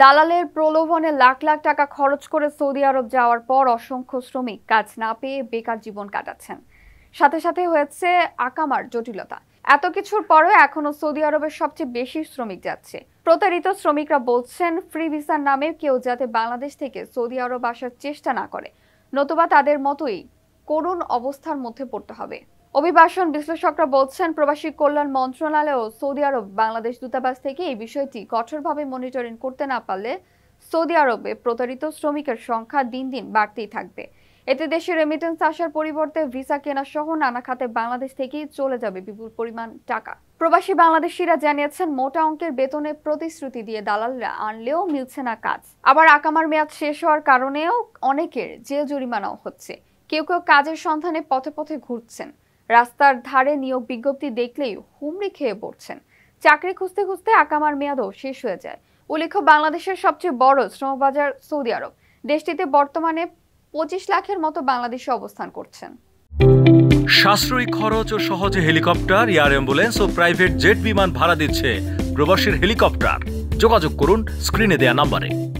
দালালের প্রলোভনে লাখ লাখ টাকা খরচ করে সৌদি আরব যাওয়ার পর অসংখ্য শ্রমিক কাজ না পেয়ে বেকার জীবন কাটাচ্ছেন সাথে সাথে হয়েছে আকামার জটিলতা এত কিছুর পরেও এখনো সৌদি আরবের সবচেয়ে বেশি শ্রমিক যাচ্ছে প্রতারিত শ্রমিকরা বলছেন ফ্রি ভিসার নামে কেউ যাতে বাংলাদেশ থেকে সৌদি আরব আসার চেষ্টা না করে নতুবা তাদের মতোই করুণ অবস্থার মধ্যে পড়তে হবে অভিবাসন বিশ্লেষকরা বলছেন প্রবাসী কল্যাণ মন্ত্রণালয় ও সৌদি আরব বাংলাদেশ দূতাবাস থেকে এই বিষয়টি কঠোরভাবে মনিটরিং করতে না পারলে সৌদি আরবে প্রতারিত শ্রমিকের সংখ্যা দিন দিন বাড়তেই থাকবে এতে দেশে রেমিটেন্স আসার পরিবর্তে ভিসা কেনা সহ নানা খাতে বাংলাদেশ থেকেই চলে যাবে বিপুল পরিমাণ টাকা প্রবাসী বাংলাদেশিরা জানিয়েছেন মোটা অঙ্কের বেতনে প্রতিশ্রুতি দিয়ে দালালরা আনলেও মিলছে না কাজ আবার আকামার মেয়াদ শেষ হওয়ার কারণেও অনেকের জেল জরিমানাও হচ্ছে কেউ কেউ কাজের সন্ধানে পথে পথে ঘুরছেন রাস্তার ধারে নিয়োগ বিজ্ঞপ্তি দেখলেই হুমড়ি খেয়ে পড়ছেন চাকরি খুঁজতে খুঁজতে আকামার মেয়াদও শেষ হয়ে যায় উল্লেখ্য বাংলাদেশের সবচেয়ে বড় শ্রমবাজার সৌদি আরব দেশটিতে বর্তমানে পঁচিশ লাখের মতো বাংলাদেশে অবস্থান করছেন সাশ্রয়ী খরচ ও সহজে হেলিকপ্টার এয়ার অ্যাম্বুলেন্স ও প্রাইভেট জেট বিমান ভাড়া দিচ্ছে প্রবাসীর হেলিকপ্টার যোগাযোগ করুন স্ক্রিনে দেয়া নাম্বারে